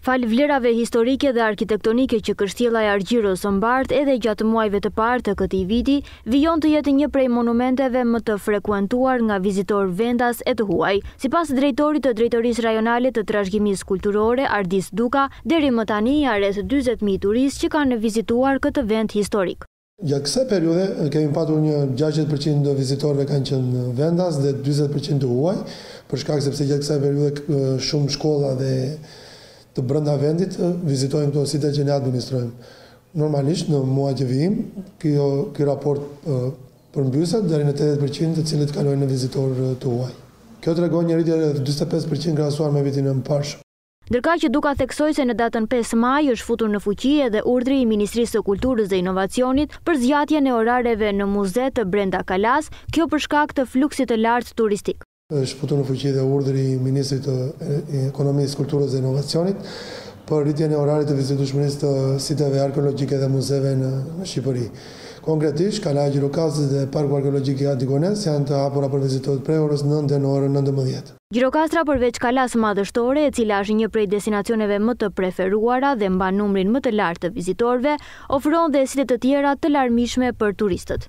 Fal vlerave historike dhe arkitektonike që kështjela e argjirës së edhe gjatë muajve të partë të këti viti, vijon të jetë një prej monumenteve më të frekuentuar nga vizitor vendas e të huaj, si pas drejtorit të drejtoris rajonale të trashgjimis kulturore Ardis Duka, deri më tani i arreth 20.000 turist që kanë vizituar këtë vend historik. Gja kësaj periude kemi patur një 60% të vizitorëve kanë qenë vendas dhe 20% të huaj, për shkak sepse gjatë kësaj periude shumë shkolla dhe të brënda vendit të vizitojmë të sitet që ne administrojmë. Normalisht në muaj që vijim, kjo raport për mbyset dheri në 80% të cilët kalojnë në vizitor të uaj. Kjo të regojnë një rritje e 25% krasuar me vitin e më pashë. Ndërka që duka theksoj se në datën 5 maj është futur në fuqie dhe urdri i Ministrisë të Kulturës dhe Inovacionit për zjatje në orareve në muze të brenda kalas, kjo përshkak të fluksit të lartë turistik është putur në fuqi dhe urdhri i Ministrit të Ekonomisë, Kulturës dhe Inovacionit për rritjen e orarit të vizitueshmërisë të siteve arkeologjike dhe muzeve në Shqipëri. Konkretisht, kala Rokazës dhe Parku Arkeologjik i Antigonës janë të hapur për vizitorët prej orës 9 deri në orën 19. Gjirokastra përveç kalas madhështore, e cila është një prej destinacioneve më të preferuara dhe mba numrin më të lartë të vizitorve, ofron dhe sitet të tjera të larmishme për turistët.